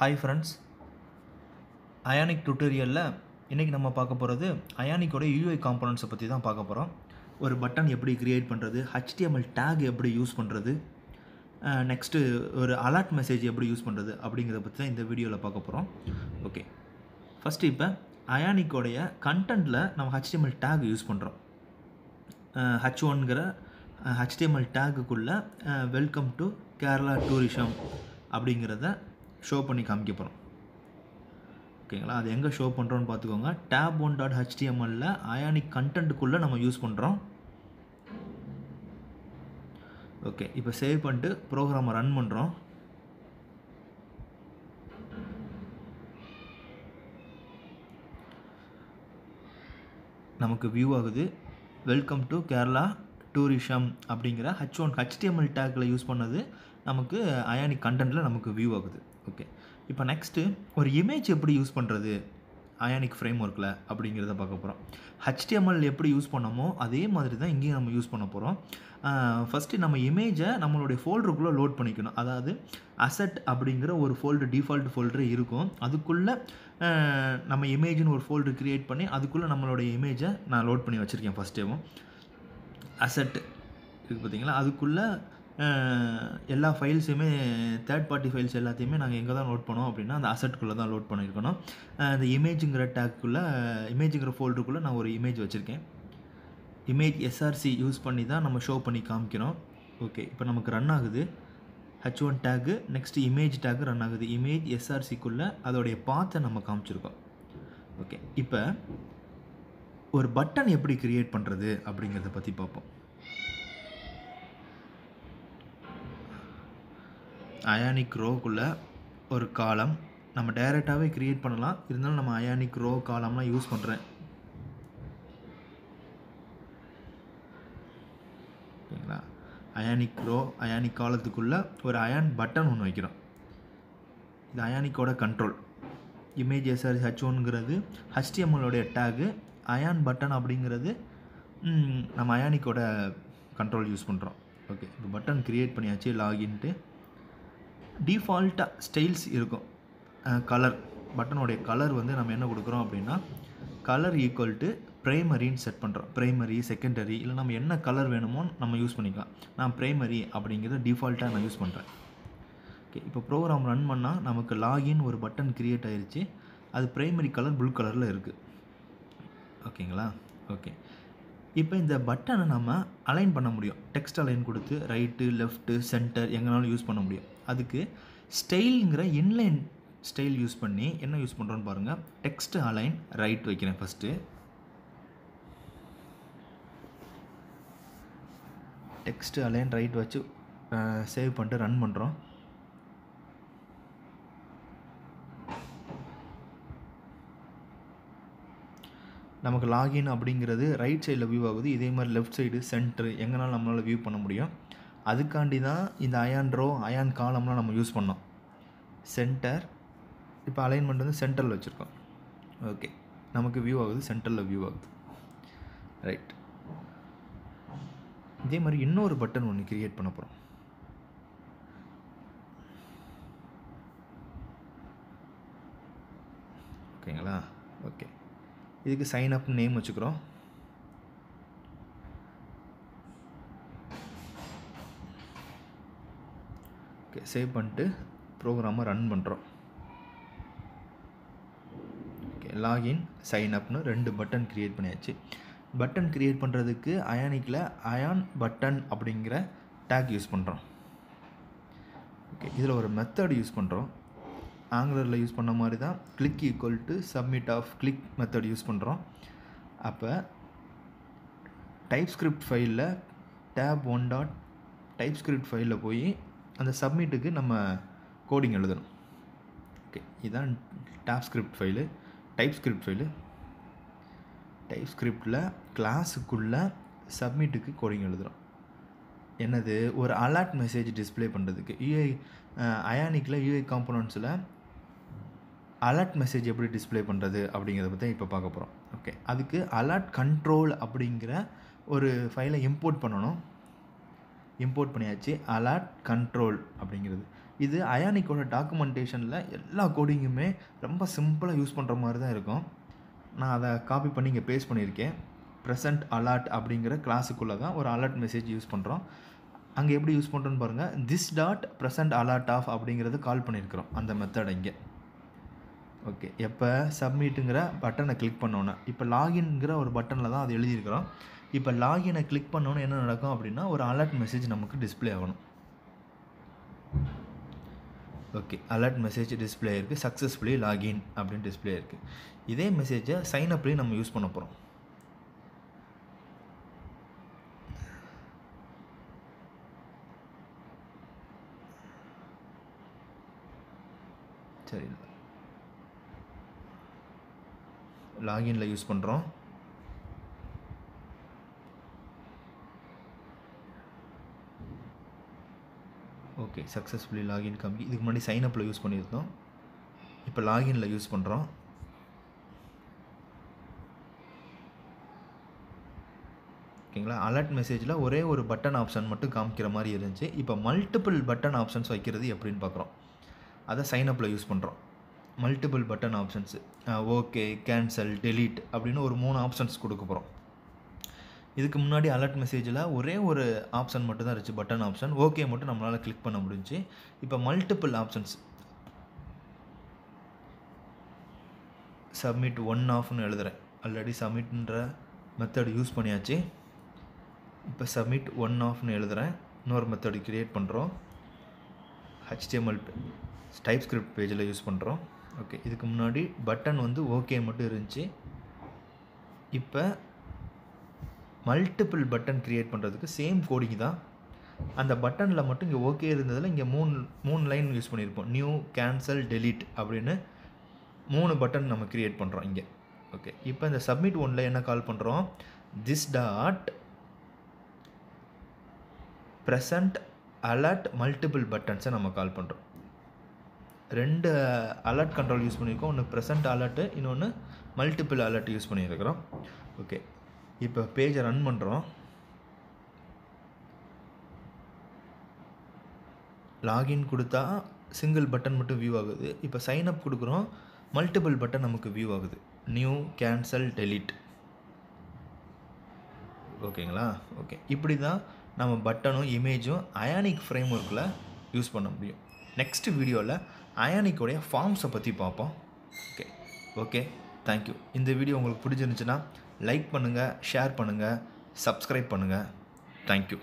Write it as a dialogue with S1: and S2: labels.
S1: hi friends ionic டுட்டோரியலில் இன்றைக்கி நம்ம பார்க்க போகிறது அயானிக்கோட யூஐ காம்பனன்ட்ஸை பற்றி தான் பார்க்க போகிறோம் ஒரு பட்டன் எப்படி க்ரியேட் பண்ணுறது ஹச்டிஎம்எல் டேக் எப்படி யூஸ் பண்ணுறது நெக்ஸ்ட்டு ஒரு அலர்ட் மெசேஜ் எப்படி யூஸ் பண்ணுறது அப்படிங்கிறத பற்றி தான் இந்த வீடியோவில் பார்க்க போகிறோம் ஓகே ஃபஸ்ட்டு இப்போ அயானிக்கோடைய கண்டென்ட்டில் நம்ம ஹெச்டிஎம்எல் டேக் யூஸ் பண்ணுறோம் ஹச் ஒன்கிற ஹெச்டிஎம்எல் டேக்குக்குள்ளே வெல்கம் டு கேரளா டூரிசம் அப்படிங்கிறத ஷோ பண்ணி காமிக்க போகிறோம் ஓகேங்களா அது எங்கே ஷோ பண்ணுறோன்னு பார்த்துக்கோங்க டேப் ஒன் டாட் ஹெச்டிஎம்எல்ல அயானிக் கண்டென்ட்டுக்குள்ளே நம்ம யூஸ் பண்ணுறோம் ஓகே இப்போ சேவ் பண்ணிட்டு ப்ரோக்ராமை ரன் பண்ணுறோம் நமக்கு வியூ ஆகுது வெல்கம் டு கேரளா டூரிஷம் அப்படிங்கிற ஹச் ஒன் ஹெச்டிஎம்எல் டேக்கில் யூஸ் பண்ணது நமக்கு அயானிக் கண்டென்ட்டில் நமக்கு வியூ ஆகுது ஓகே இப்போ நெக்ஸ்ட்டு ஒரு இமேஜ் எப்படி யூஸ் பண்ணுறது அயானிக் ஃப்ரேம் ஒர்க்கில் அப்படிங்கிறத பார்க்க போகிறோம் ஹெச்டிஎம்எல் எப்படி யூஸ் பண்ணோமோ அதே மாதிரி தான் இங்கேயும் நம்ம யூஸ் பண்ண போகிறோம் ஃபஸ்ட்டு நம்ம இமேஜை நம்மளுடைய ஃபோல்டருக்குள்ளே லோட் பண்ணிக்கணும் அதாவது அசட் அப்படிங்கிற ஒரு ஃபோல்டு டிஃபால்ட் ஃபோல்டரு இருக்கும் அதுக்குள்ளே நம்ம இமேஜ்னு ஒரு ஃபோல்டர் க்ரியேட் பண்ணி அதுக்குள்ளே நம்மளுடைய இமேஜை நான் லோட் பண்ணி வச்சுருக்கேன் ஃபஸ்ட்டேவும் அசட் இருக்குது பார்த்தீங்களா அதுக்குள்ளே எல்லா ஃபைல்ஸுமே தேர்ட் பார்ட்டி ஃபைல்ஸ் எல்லாத்தையுமே நாங்கள் எங்கே தான் லோட் பண்ணோம் அப்படின்னா அந்த அசட்குள்ளே தான் லோட் பண்ணியிருக்கணும் அந்த இமேஜுங்கிற டேக்குள்ளே இமேஜுங்கிற ஃபோல்டருக்குள்ளே நான் ஒரு இமேஜ் வச்சுருக்கேன் இமேஜ் எஸ்ஆர்சி யூஸ் பண்ணி தான் நம்ம ஷோ பண்ணி காமிக்கிறோம் ஓகே இப்போ நமக்கு ரன் ஆகுது H one tag next image tag run ஆகுது இமேஜ் எஸ்ஆர்சிக்குள்ளே அதோடைய பாத்தை நம்ம காமிச்சிருக்கோம் ஓகே இப்போ ஒரு பட்டன் எப்படி க்ரியேட் பண்ணுறது அப்படிங்கிறத பற்றி பார்ப்போம் அயானிக் ரோக்குள்ள ஒரு காலம் நம்ம டைரெக்டாகவே க்ரியேட் பண்ணலாம் இருந்தாலும் நம்ம அயானிக் ரோ காலம்லாம் யூஸ் பண்ணுறேன் ஓகேங்களா அயானிக் ரோ அயானிக் காலத்துக்குள்ளே ஒரு அயான் பட்டன் ஒன்று வைக்கிறோம் இது அயானிக்கோட கண்ட்ரோல் இமேஜ் எஸ்ஆர் ஹச் ஒன்ங்கிறது ஹச்டிஎம்எலோடைய டேகு அயான் பட்டன் அப்படிங்கிறது நம்ம அயானிக்கோட கண்ட்ரோல் யூஸ் பண்ணுறோம் ஓகே இப்போ பட்டன் க்ரியேட் பண்ணியாச்சு லாகின்ட்டு டிஃபால்ட்டாக ஸ்டைல்ஸ் இருக்கும் கலர் பட்டனுடைய கலர் வந்து நம்ம என்ன கொடுக்குறோம் அப்படின்னா கலர் ஈக்குவல் டு ப்ரைமரின்னு செட் பண்ணுறோம் ப்ரைமரி செகண்டரி இல்லை நம்ம என்ன கலர் வேணுமோ நம்ம யூஸ் பண்ணிக்கலாம் நான் ப்ரைமரி அப்படிங்கிறத டிஃபால்ட்டாக நான் யூஸ் பண்ணுறேன் ஓகே இப்போ ப்ரோக்ராம் ரன் பண்ணால் நமக்கு லாகின் ஒரு பட்டன் க்ரியேட் ஆகிருச்சு அது ப்ரைமரி கலர் ப்ளூ கலரில் இருக்குது ஓகேங்களா ஓகே இப்போ இந்த பட்டனை நம்ம அலைன் பண்ண முடியும் டெக்ஸ்ட் அலைன் கொடுத்து ரைட்டு லெஃப்ட்டு சென்டர் எங்கேனாலும் யூஸ் பண்ண முடியும் அதுக்கு ஸ்டைலுங்கிற இன்லைன் ஸ்டைல் யூஸ் பண்ணி என்ன யூஸ் பண்ணுறோன்னு பாருங்கள் டெக்ஸ்ட் அலைன் ரைட் வைக்கிறேன் ஃபஸ்ட்டு டெக்ஸ்ட் அலைன் ரைட் வச்சு சேவ் பண்ணிட்டு ரன் பண்ணுறோம் நமக்கு லாகின் அப்படிங்கிறது ரைட் சைடில் வியூ ஆகுது இதே மாதிரி லெஃப்ட் சைடு சென்ட்ரு எங்கேனாலும் நம்மளால் வியூ பண்ண முடியும் அதுக்காண்டி தான் இந்த அயான் ரோ அயான் காலம்லாம் நம்ம யூஸ் பண்ணோம் சென்டர் இப்போ அலைன்மெண்ட் வந்து சென்டரில் வச்சுருக்கோம் ஓகே நமக்கு வியூ ஆகுது சென்டரில் வியூ ஆகுது ரைட் இதே மாதிரி இன்னொரு பட்டன் ஒன்று க்ரியேட் பண்ண போகிறோம் ஓகேங்களா ஓகே இதுக்கு சைன் அப் நேம் வச்சுக்கிறோம் சேவ் பண்ணிட்டு ப்ரோக்ராமை ரன் பண்ணுறோம் ஓகே லாகின் சைன் அப்னு ரெண்டு பட்டன் க்ரியேட் பண்ணியாச்சு பட்டன் க்ரியேட் பண்ணுறதுக்கு அயானிக்கில் அயான் பட்டன் அப்படிங்கிற டேக் யூஸ் பண்ணுறோம் ஓகே இதில் ஒரு மெத்தட் யூஸ் பண்ணுறோம் ஆங்குலரில் யூஸ் பண்ண மாதிரி தான் click equal to submit of click method use பண்ணுறோம் அப்போ டைப் ஸ்கிரிப்ட் ஃபைலில் tab one dot typescript ஃபைலில் போய் அந்த சப்மிட்டுக்கு நம்ம கோடிங் எழுதணும் ஓகே இதுதான் டாப் script file typescript file டைப் ஸ்கிரிப்டில் கிளாஸுக்குள்ளே சப்மிட்டுக்கு கோடிங் எழுதுகிறோம் என்னது ஒரு அலர்ட் மெசேஜ் டிஸ்பிளே பண்ணுறதுக்கு யூஐ அயானிக்கில் யூஐ காம்பனண்ட்ஸில் அலர்ட் மெசேஜ் எப்படி டிஸ்பிளே பண்ணுறது அப்படிங்கிறத பற்றி இப்போ பார்க்க போகிறோம் ஓகே அதுக்கு அலர்ட் கண்ட்ரோல் அப்படிங்கிற ஒரு ஃபைலை இம்போர்ட் பண்ணணும் இம்போர்ட் பண்ணியாச்சு அலாட் கண்ட்ரோல் அப்படிங்கிறது இது அயானிக்கோட டாக்குமெண்டேஷனில் எல்லா கோடிங்குமே ரொம்ப சிம்பிளாக யூஸ் பண்ணுற மாதிரி தான் இருக்கும் நான் அதை காப்பி பண்ணி இங்கே பேஸ்ட் பண்ணியிருக்கேன் ப்ரெசன்ட் அலர்ட் அப்படிங்கிற கிளாஸுக்குள்ளே தான் ஒரு அலர்ட் மெசேஜ் யூஸ் பண்ணுறோம் அங்கே எப்படி யூஸ் பண்ணுறோன்னு பாருங்கள் this dot present alert of அப்படிங்கிறது கால் பண்ணியிருக்கிறோம் அந்த மெத்தட் இங்கே ஓகே எப்போ சப்மிட்டுங்கிற பட்டனை கிளிக் பண்ணோன்னே இப்போ லாகின்ங்கிற ஒரு பட்டனில் தான் அது எழுதியிருக்கிறோம் இப்போ லாகினை கிளிக் பண்ணோன்னு என்ன நடக்கும் அப்படின்னா ஒரு அலர்ட் மெசேஜ் நமக்கு டிஸ்பிளே ஆகணும் ஓகே அலர்ட் மெசேஜ் டிஸ்பிளே இருக்குது சக்ஸஸ்ஃபுல்லி லாகின் அப்படின்னு டிஸ்பிளே இருக்குது இதே மெசேஜை சைன் அப்லேயும் நம்ம யூஸ் பண்ண போகிறோம் சரி லாகின்ல யூஸ் பண்ணுறோம் ஓகே சக்ஸஸ்ஃபுல்லி லாகின் கம்மி இதுக்கு முன்னாடி சைனப்பில் யூஸ் பண்ணியிருந்தோம் இப்போ லாகினில் யூஸ் பண்ணுறோம் ஓகேங்களா அலர்ட் மெசேஜில் ஒரே ஒரு பட்டன் ஆப்ஷன் மட்டும் காமிக்கிற மாதிரி இருந்துச்சு இப்போ மல்டிபிள் பட்டன் ஆப்ஷன்ஸ் வைக்கிறது எப்படின்னு பார்க்குறோம் அதை சைனப்பில் யூஸ் பண்ணுறோம் multiple button options okay cancel delete அப்படின்னு ஒரு மூணு ஆப்ஷன்ஸ் கொடுக்க போகிறோம் இதுக்கு முன்னாடி அலர்ட் மெசேஜில் ஒரே ஒரு ஆப்ஷன் மட்டும் தான் இருந்துச்சு பட்டன் ஆப்ஷன் ஓகே மட்டும் நம்மளால் கிளிக் பண்ண முடிஞ்சு இப்போ மல்டிபிள் ஆப்ஷன்ஸ் சப்மிட் ஒன் ஆஃப்னு எழுதுகிறேன் ஆல்ரெடி சப்மிட்ன்ற மெத்தட் யூஸ் பண்ணியாச்சு இப்போ சப்மிட் ஒன் ஆஃப்னு எழுதுகிறேன் இன்னொரு மெத்தட் க்ரியேட் பண்ணுறோம் ஹச்டிஎம்எல் டைப் ஸ்கிரிப்ட் பேஜில் யூஸ் பண்ணுறோம் ஓகே இதுக்கு முன்னாடி பட்டன் வந்து ஓகே மட்டும் இருந்துச்சு இப்போ மல்டிபிள் பட்டன் க்ரியேட் பண்ணுறதுக்கு சேம் கோடிங் தான் அந்த பட்டனில் மட்டும் இங்கே ஓகே இருந்ததில் இங்கே மூணு மூணு லைன் யூஸ் பண்ணியிருப்போம் நியூ கேன்சல் டெலிட் அப்படின்னு மூணு பட்டன் நம்ம க்ரியேட் பண்ணுறோம் இங்கே ஓகே இப்போ இந்த சப்மிட் ஒன்றில் என்ன கால் பண்ணுறோம் this dot present alert multiple பட்டன்ஸை நம்ம கால் பண்ணுறோம் ரெண்டு அலர்ட் கண்ட்ரோல் யூஸ் பண்ணியிருக்கோம் ஒன்று ப்ரெசண்ட் அலர்ட்டு இன்னொன்று மல்டிபிள் அலர்ட் யூஸ் பண்ணியிருக்கிறோம் ஓகே இப்போ பேஜை ரன் பண்ணுறோம் லாகின் கொடுத்தா சிங்கிள் பட்டன் மட்டும் வியூ ஆகுது இப்போ சைன் அப் கொடுக்குறோம் மல்டிபிள் பட்டன் நமக்கு வியூ ஆகுது நியூ கேன்சல் டெலிட் ஓகேங்களா ஓகே இப்படி தான் நம்ம பட்டனும் இமேஜும் அயானிக் ஃப்ரேம் ஒர்க்கில் யூஸ் பண்ண முடியும் நெக்ஸ்ட் வீடியோவில் அயானிக்கோடைய ஃபார்ம்ஸை பற்றி பார்ப்போம் ஓகே ஓகே தேங்க்யூ இந்த வீடியோ உங்களுக்கு பிடிச்சிருந்துச்சுன்னா லைக் பண்ணுங்கள் ஷேர் பண்ணுங்கள் சப்ஸ்கிரைப் பண்ணுங்கள் தேங்க்யூ